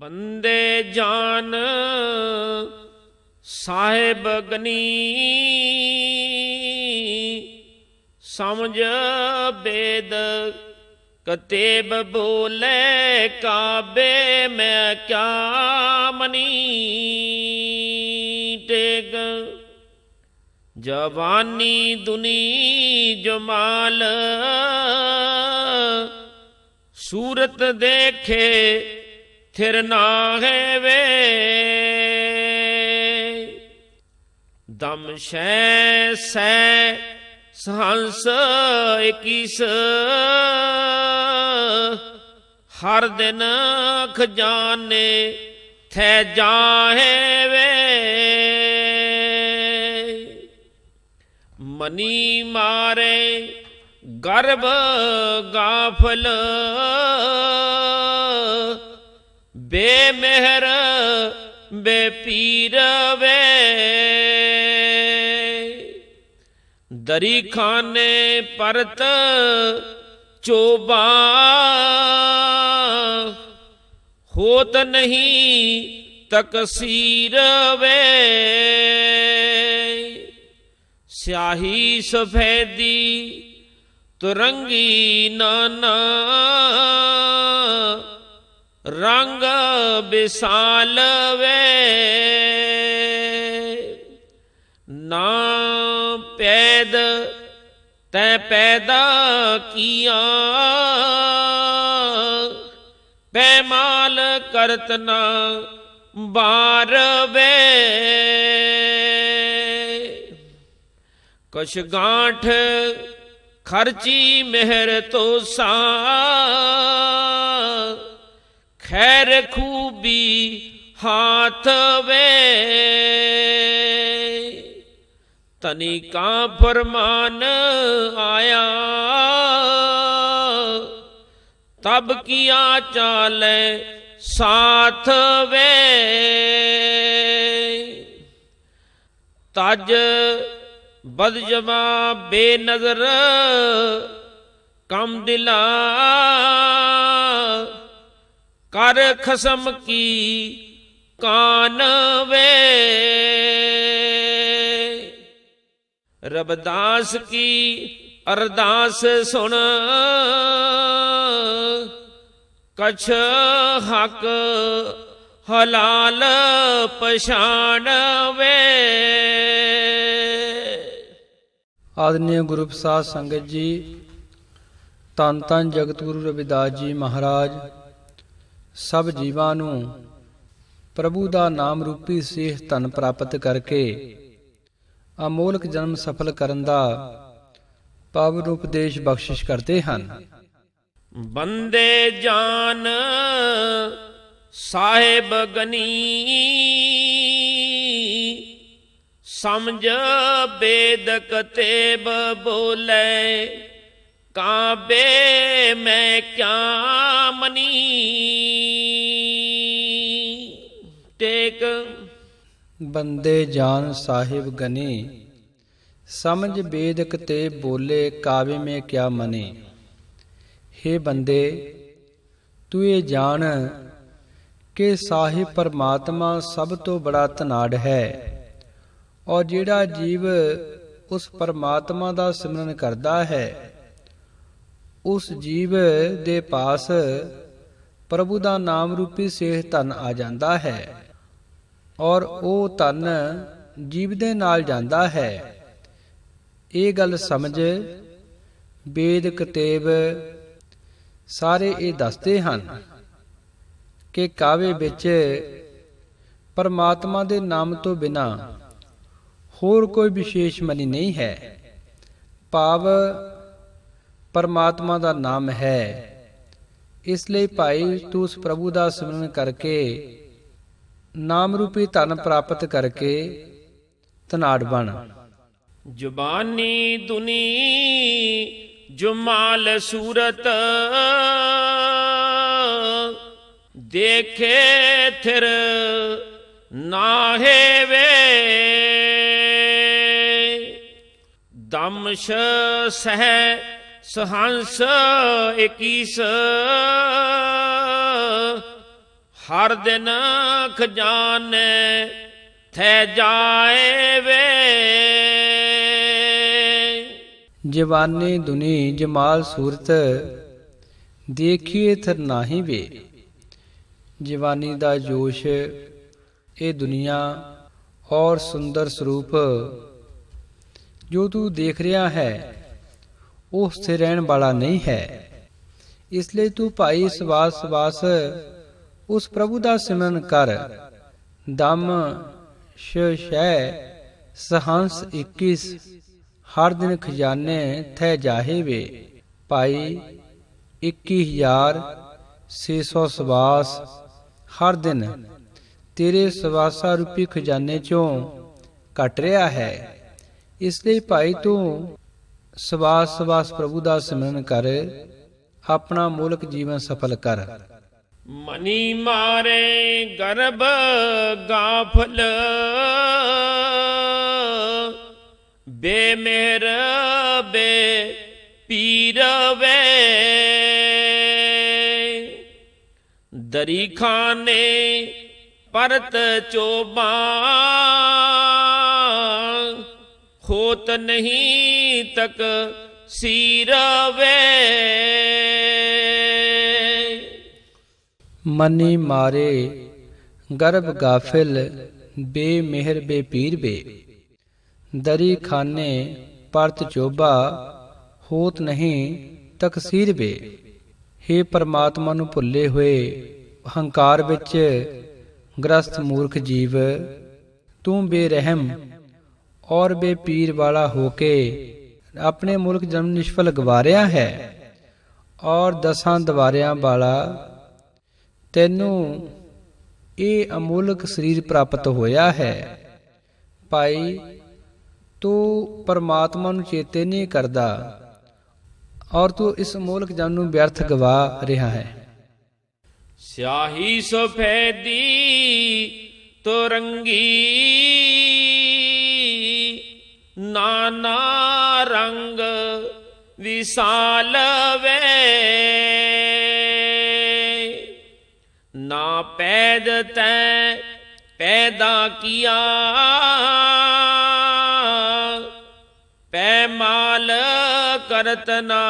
ਬੰਦੇ ਜਾਨ ਸਾਹਿਬ ਗਨੀ ਸਮਝ ਬੇਦ ਕਤੇਬ ਬੋਲੇ ਕਾਬੇ ਮੈਂ ਕਿਆ ਮਨੀ ਟੇਗ ਜਵਾਨੀ ਦੁਨੀ ਜਮਾਲ ਸੂਰਤ ਦੇਖੇ ਥਿਰ ਹੈ ਵੇ ਦਮ ਸ਼ੈ ਸੈ ਸਹੰਸ 21 ਹਰ ਦਿਨ ਖਜ਼ਾਨੇ ਥੈ ਜਾਹੇ ਵੇ ਮਨੀ ਮਾਰੇ ਗਰਭ ਗਾਫਲ ਬੇਮਹਿਰ ਬੇਪੀਰ ਵੇ ਦਰੀ ਖਾਨੇ ਪਰਤ ਚੋਬਾ ਹੋਤ ਨਹੀਂ ਤਕਸੀਰ ਵੇ ਸਿਆਹੀ ਸਫੈਦੀ ਤੁਰੰਗੀ ਨਾਨਾ ਰੰਗ ਵਿਸਾਲ ਵੇ ਨਾ ਪੈਦ ਤੈ ਪੈਦਾ ਕੀਆ ਪੈਮਾਲ ਕਰਤ ਨਾ ਬਾਰ ਵੇ ਕਛ ਗਾਂਠ ਖਰਚੀ ਮਿਹਰ ਤੋਸਾ ਖੈਰ ਖੂਬੀ ਹਾਥ ਵੇ ਤਨੀ ਕਾ ਫਰਮਾਨ ਆਇਆ ਤਬ ਕੀਆ ਚਾਲੇ ਸਾਥ ਵੇ ਤਜ ਬਦਜਮਾ ਬੇਨਜ਼ਰ ਕਮ ਦਿਲਾ ਕਰ ਖਸਮ ਕੀ ਕਾਨ ਵੇ ਰਬਦਾਸ ਕੀ ਅਰਦਾਸ ਸੁਣ ਕਛ ਹਕ ਹਲਾਲ ਪਛਾਣ ਵੇ ਆਦਨੀ ਗੁਰੂ ਪ੍ਰਸਾਦ ਸੰਗਤ ਜੀ ਤਨ ਤਨ ਜਗਤ ਗੁਰੂ ਰਵਿਦਾਸ ਜੀ ਮਹਾਰਾਜ ਸਭ ਜੀਵਾਂ ਨੂੰ ਪ੍ਰਭੂ ਦਾ ਨਾਮ ਰੂਪੀ ਸੇਹ ਧਨ ਪ੍ਰਾਪਤ ਕਰਕੇ ਅਮੋਲਕ ਜਨਮ ਸਫਲ ਕਰਨ ਦਾ ਰੂਪ ਉਪਦੇਸ਼ ਬਖਸ਼ਿਸ਼ ਕਰਦੇ ਹਨ ਬੰਦੇ ਜਾਨ ਸਾਹਿਬ ਗਨੀ ਸਮਝ ਬੇਦਕ ਤੇਬ ਬੋਲੇ ਕਾਬੇ ਮੈਂ ਕਿਆ ਮਨੀ ਟੇਕ ਬੰਦੇ ਜਾਨ ਸਾਹਿਬ ਗਨੇ ਸਮਝ ਬੇਦਕ ਤੇ ਬੋਲੇ ਕਾਵੇ ਮੈਂ ਕਿਆ ਮਨੇ हे ਬੰਦੇ ਤੂੰ ਇਹ ਜਾਣ ਕਿ ਸਾਹਿਬ ਪਰਮਾਤਮਾ ਸਭ ਤੋਂ ਬੜਾ ਤਨਾੜ ਹੈ ਔਰ ਜਿਹੜਾ ਜੀਵ ਉਸ ਪਰਮਾਤਮਾ ਦਾ ਸਿਮਰਨ ਕਰਦਾ ਹੈ ਉਸ ਜੀਵ ਦੇ ਪਾਸ ਪ੍ਰਭੂ ਦਾ ਨਾਮ ਰੂਪੀ ਸੇਹ ਧਨ ਆ ਜਾਂਦਾ ਹੈ ਔਰ ਉਹ ਧਨ ਜੀਵ ਦੇ ਨਾਲ ਜਾਂਦਾ ਹੈ ਇਹ ਗੱਲ ਸਮਝ ਵੇਦ ਕਿਤਾਬ ਸਾਰੇ ਇਹ ਦੱਸਦੇ ਹਨ ਕਿ ਕਾਵੇ ਵਿੱਚ ਪਰਮਾਤਮਾ ਦੇ ਨਾਮ ਤੋਂ ਬਿਨਾ ਹੋਰ ਕੋਈ ਵਿਸ਼ੇਸ਼ ਮਨੀ ਨਹੀਂ ਹੈ ਭਾਵ ਪਰਮਾਤਮਾ ਦਾ ਨਾਮ ਹੈ ਇਸ ਲਈ ਭਾਈ ਤੂੰ ਉਸ ਪ੍ਰਭੂ ਦਾ ਸਿਮਰਨ ਕਰਕੇ ਨਾਮ ਰੂਪੀ ਧਨ ਪ੍ਰਾਪਤ ਕਰਕੇ ਧਨਾੜ ਬਣ ਜ਼ੁਬਾਨੀ ਦੁਨੀ ਜੁਮਾਲ ਸੂਰਤ ਦੇਖੇ ਥਿਰ ਨਾਹੇ ਵੇ ਦਮਸ਼ ਸਹਿ ਸਹੰਸ 21 ਹਰ ਦਿਨ ਖਜ਼ਾਨੇ ਥੈ ਜਾਏ ਵੇ ਜਵਾਨੀ ਦੁਨੀ ਜਮਾਲ ਸੂਰਤ ਦੇਖੀਏ ਥਰ ਨਾਹੀ ਵੇ ਜਵਾਨੀ ਦਾ ਜੋਸ਼ ਇਹ ਦੁਨੀਆ ਔਰ ਸੁੰਦਰ ਸਰੂਪ ਜੋ ਤੂੰ ਦੇਖ ਰਿਹਾ ਹੈ ਉਹ ਸਥਿਰ ਰਹਿਣ ਵਾਲਾ ਨਹੀਂ ਹੈ ਇਸ ਲਈ ਤੂੰ ਭਾਈ ਸਵਾਸ ਸਵਾਸ ਉਸ ਪ੍ਰਭੂ ਦਾ ਸਿਮਰਨ ਕਰ ਦਮ ਸ਼ਸ਼ੈ ਸਹੰਸ 21 ਹਰ ਦਿਨ ਖਜ਼ਾਨੇ ਥੈ ਜਾਹੇ ਵੇ ਭਾਈ 21600 ਸਵਾਸ ਹਰ ਦਿਨ ਤੇਰੇ ਸਵਾਸਾ ਰੂਪੀ ਖਜ਼ਾਨੇ ਚੋਂ ਘਟ ਰਿਹਾ ਹੈ ਇਸ ਲਈ ਭਾਈ ਤੂੰ ਸਵਾਸ ਸਵਾਸ ਪ੍ਰਭੂ ਦਾ ਸਿਮਰਨ ਕਰ ਆਪਣਾ ਮੂਲਕ ਜੀਵਨ ਸਫਲ ਕਰ ਮਨੀ ਮਾਰੇ ਗਰਬ ਗਾਫਲ ਬੇਮੇਰ ਬੇ ਪੀਰਵੇ ਦਰੀ ਖਾਨੇ ਪਰਤ ਚੋਬਾ ਖੋਤ ਨਹੀਂ ਤਕ ਸੀਰਵੇ ਮਨੀ ਮਾਰੇ ਗਰਬ ਗਾਫਿਲ ਬੇਮਿਹਰ ਬੇਪੀਰ ਬੇ ਦਰੀ ਖਾਨੇ ਪਰਤ ਚੋਬਾ ਹੋਤ ਨਹੀਂ ਤਕਸੀਰ ਬੇ ਹੇ ਪਰਮਾਤਮਾ ਨੂੰ ਭੁੱਲੇ ਹੋਏ ਹੰਕਾਰ ਵਿੱਚ ਗ੍ਰਸਤ ਮੂਰਖ ਜੀਵ ਤੂੰ ਬੇਰਹਿਮ ਔਰ ਬੇਪੀਰ ਵਾਲਾ ਹੋ ਕੇ ਆਪਣੇ ਮੁਲਕ ਜਨਮ ਨਿਸ਼ਫਲ ਗਵਾਰਿਆ ਹੈ ਔਰ ਦਸਾਂ ਦਵਾਰਿਆਂ ਵਾਲਾ ਤੈਨੂੰ ਇਹ ਅਮੋਲਕ ਸਰੀਰ ਪ੍ਰਾਪਤ ਹੋਇਆ ਹੈ ਭਾਈ ਤੂੰ ਪਰਮਾਤਮਾ ਨੂੰ ਚੇਤੇ ਨਹੀਂ ਕਰਦਾ ਔਰ ਤੂੰ ਇਸ ਅਮੋਲਕ ਜਨ ਨੂੰ ਵਿਅਰਥ ਗਵਾ ਰਿਹਾ ਹੈ ਸਿਆਹੀ ਸਫੈਦੀ ਰੰਗੀ ਨਾਨਾ ਰੰਗ ਵਿਸਾਲ ਵੇ ਨਾ ਪੈਦ ਤੈ ਪੈਦਾ ਕੀਆ ਪੈ ਮਾਲ ਕਰਤ ਨਾ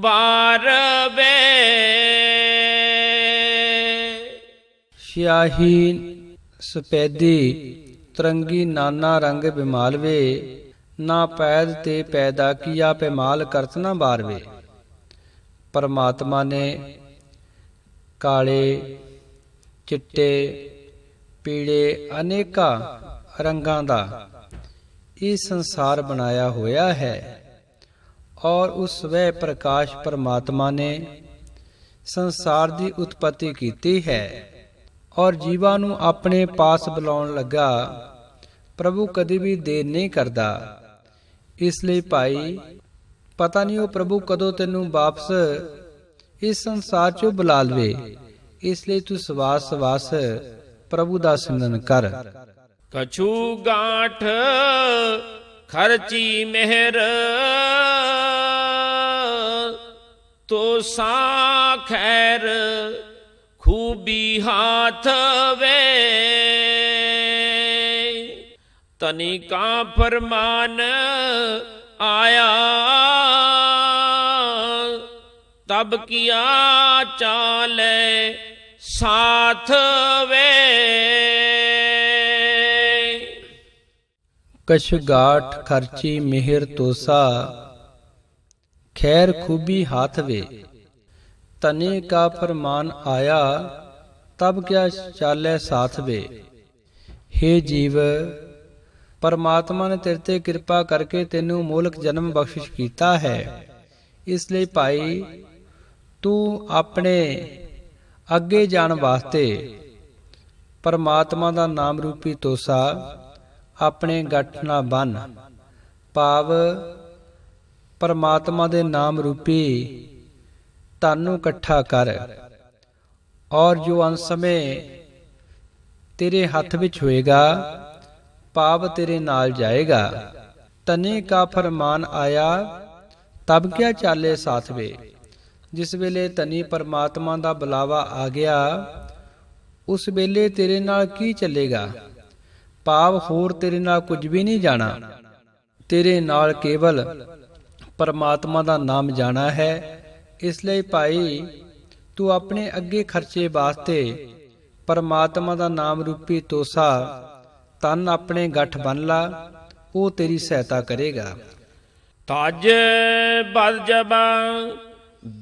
ਬਾਰ ਬੇ ਸਿਆਹੀ ਸਪੈਦੀ ਤਰੰਗੀ ਨਾਨਾ ਰੰਗ ਬਿਮਾਲ ਵੇ ਨਾ ਪੈਦ ਤੇ ਪੈਦਾ ਕੀਆ ਪੈਮਾਲ ਕਰਤ ਨਾ ਬਾਰਵੇ ਪਰਮਾਤਮਾ ਨੇ ਕਾਲੇ ਚਿੱਟੇ ਪੀਲੇ ਅਨੇਕਾਂ ਰੰਗਾਂ ਦਾ ਇਹ ਸੰਸਾਰ ਬਣਾਇਆ ਹੋਇਆ ਹੈ ਔਰ ਉਸ ਵੇ ਪ੍ਰਕਾਸ਼ ਪਰਮਾਤਮਾ ਨੇ ਸੰਸਾਰ ਦੀ ਉਤਪਤੀ ਕੀਤੀ ਹੈ ਔਰ ਜੀਵਾਂ ਨੂੰ ਆਪਣੇ ਪਾਸ ਬੁਲਾਉਣ ਲੱਗਾ ਪ੍ਰਭੂ ਕਦੇ ਵੀ ਦੇਰ ਨਹੀਂ ਕਰਦਾ ਇਸ ਲਈ ਭਾਈ ਪਤਾ ਨਹੀਂ ਉਹ ਪ੍ਰਭੂ ਕਦੋਂ ਤੈਨੂੰ ਵਾਪਸ ਇਸ ਸੰਸਾਰ ਚੋਂ ਬੁਲਾ ਲਵੇ ਇਸ ਲਈ ਤੂੰ ਸਵਾਸ ਸਵਾਸ ਪ੍ਰਭੂ ਦਾ ਸਿਮਰਨ ਕਰ ਕਛੂ ਗਾਠ ਖਰਚੀ ਮਹਿਰ ਤੋ ਸਾ ਖੈਰ ਖੂਬੀ ਹਾਥ ਵੇ तनी का फरमान आया तब किया चाल साथ वे कश गाठ खर्ची मेहर तोसा खैर खूबी हाथ वे तने का फरमान आया तब क्या चाले साथ वे हे जीव ਪਰਮਾਤਮਾ ਨੇ ਤੇਰੇ ਤੇ ਕਿਰਪਾ ਕਰਕੇ ਤੈਨੂੰ ਮੂਲਕ ਜਨਮ ਬਖਸ਼ਿਸ਼ ਕੀਤਾ ਹੈ ਇਸ ਲਈ ਭਾਈ ਤੂੰ ਆਪਣੇ ਅੱਗੇ ਜਾਣ ਵਾਸਤੇ ਪਰਮਾਤਮਾ ਦਾ ਨਾਮ ਰੂਪੀ ਤੋਸਾ ਆਪਣੇ ਗੱਠ ਨਾਲ ਬੰਨ ਪਾਵ ਪਰਮਾਤਮਾ ਦੇ ਨਾਮ ਰੂਪੀ ਤਨ ਨੂੰ ਇਕੱਠਾ ਕਰ ਔਰ ਜੋ ਅਨਸਮੇ ਤੇਰੇ ਹੱਥ ਵਿੱਚ ਹੋਏਗਾ ਪਾਪ ਤੇਰੇ ਨਾਲ ਜਾਏਗਾ ਤਨੇ ਕਾ ਫਰਮਾਨ ਆਇਆ ਤਬ ਕਿਆ ਚਾਲੇ ਸਾਥਵੇ ਜਿਸ ਵੇਲੇ ਤਨੀ ਪਰਮਾਤਮਾ ਦਾ ਬੁਲਾਵਾ ਆ ਗਿਆ ਉਸ ਵੇਲੇ ਤੇਰੇ ਨਾਲ ਕੀ ਚੱਲੇਗਾ ਪਾਪ ਹੋਰ ਤੇਰੇ ਨਾਲ ਕੁਝ ਵੀ ਨਹੀਂ ਜਾਣਾ ਤੇਰੇ ਨਾਲ ਕੇਵਲ ਪਰਮਾਤਮਾ ਦਾ ਨਾਮ ਜਾਣਾ ਹੈ ਇਸ ਲਈ ਭਾਈ ਤੂੰ ਆਪਣੇ ਅੱਗੇ ਖਰਚੇ ਵਾਸਤੇ ਪਰਮਾਤਮਾ ਦਾ ਨਾਮ ਰੂਪੀ ਤੋਸਾ ਤਨ ਆਪਣੇ ਗੱਠ ਬੰਨ ਲਾ ਉਹ ਤੇਰੀ ਸਹਾਇਤਾ ਕਰੇਗਾ ਤਜ ਬਦ ਜਬਾ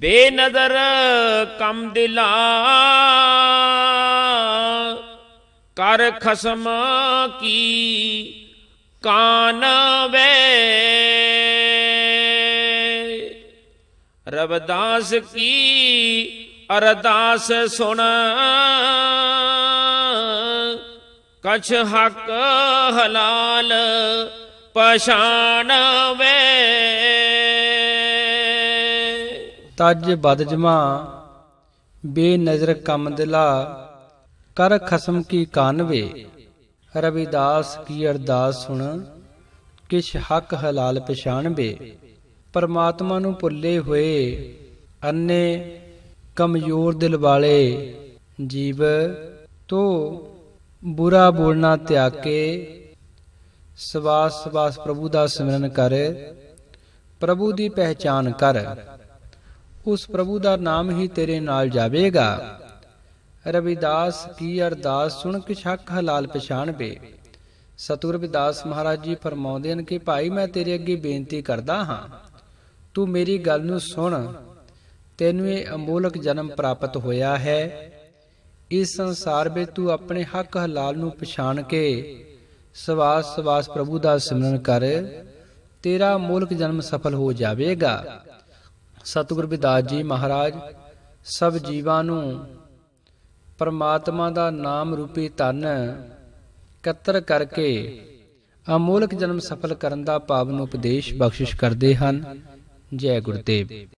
ਬੇਨਜ਼ਰ ਕਮ ਦਿਲਾ ਕਰ ਖਸਮ ਕੀ ਕਾਨ ਵੇ ਰਵਦਾਸ ਕੀ ਅਰਦਾਸ ਸੁਣ ਕਛ ਹੱਕ ਹਲਾਲ ਪਛਾਨ ਵੇ ਤਜ ਬਦ ਜਮਾ ਬੇਨਜ਼ਰ ਕੰਮ ਦਿਲਾ ਕਰ ਖਸਮ ਕੀ ਕਾਨਵੇ ਰਵਿਦਾਸ ਕੀ ਅਰਦਾਸ ਸੁਣ ਕਿਛ ਹੱਕ ਹਲਾਲ ਪਛਾਣਵੇ ਪਰਮਾਤਮਾ ਨੂੰ ਭੁੱਲੇ ਹੋਏ ਅੰਨੇ ਕਮਜ਼ੋਰ ਦਿਲ ਵਾਲੇ ਜੀਵ ਤੋ ਬੁਰਾ ਬੋਲਣਾ ਤਿਆਗ ਕੇ ਸਵਾਸ ਸਵਾਸ ਪ੍ਰਭੂ ਦਾ ਸਿਮਰਨ ਕਰ ਪ੍ਰਭੂ ਦੀ ਪਹਿਚਾਨ ਕਰ ਉਸ ਪ੍ਰਭੂ ਦਾ ਨਾਮ ਹੀ ਤੇਰੇ ਨਾਲ ਜਾਵੇਗਾ ਰਵਿਦਾਸ ਕੀ ਅਰਦਾਸ ਸੁਣ ਕੇ ਛੱਕ ਹਲਾਲ ਪਛਾਣ ਬੇ ਸਤੂ ਰਵਿਦਾਸ ਮਹਾਰਾਜ ਜੀ ਫਰਮਾਉਂਦੇ ਹਨ ਕਿ ਭਾਈ ਮੈਂ ਤੇਰੇ ਅੱਗੇ ਬੇਨਤੀ ਕਰਦਾ ਹਾਂ ਤੂੰ ਮੇਰੀ ਗੱਲ ਨੂੰ ਸੁਣ ਤੈਨੂੰ ਇਹ ਅਮੋਲਕ ਜਨਮ ਪ੍ਰਾਪਤ ਹੋਇਆ ਹੈ ਇਸ ਸੰਸਾਰ ਵਿੱਚ ਤੂੰ ਆਪਣੇ ਹੱਕ ਹਲਾਲ ਨੂੰ ਪਛਾਣ ਕੇ ਸਵਾਸ ਸਵਾਸ ਪ੍ਰਭੂ ਦਾ ਸਿਮਰਨ ਕਰ ਤੇਰਾ ਮੂਲਕ ਜਨਮ ਸਫਲ ਹੋ ਜਾਵੇਗਾ ਸਤਿਗੁਰ ਵਿਦਾਸ ਜੀ ਮਹਾਰਾਜ ਸਭ ਜੀਵਾਂ ਨੂੰ ਪਰਮਾਤਮਾ ਦਾ ਨਾਮ ਰੂਪੀ ਧਨ ਕਤਰ ਕਰਕੇ ਅਮੋਲਕ ਜਨਮ ਸਫਲ ਕਰਨ ਦਾ ਪਾਵਨ ਉਪਦੇਸ਼ ਬਖਸ਼ਿਸ਼ ਕਰਦੇ ਹਨ ਜੈ ਗੁਰਦੇਵ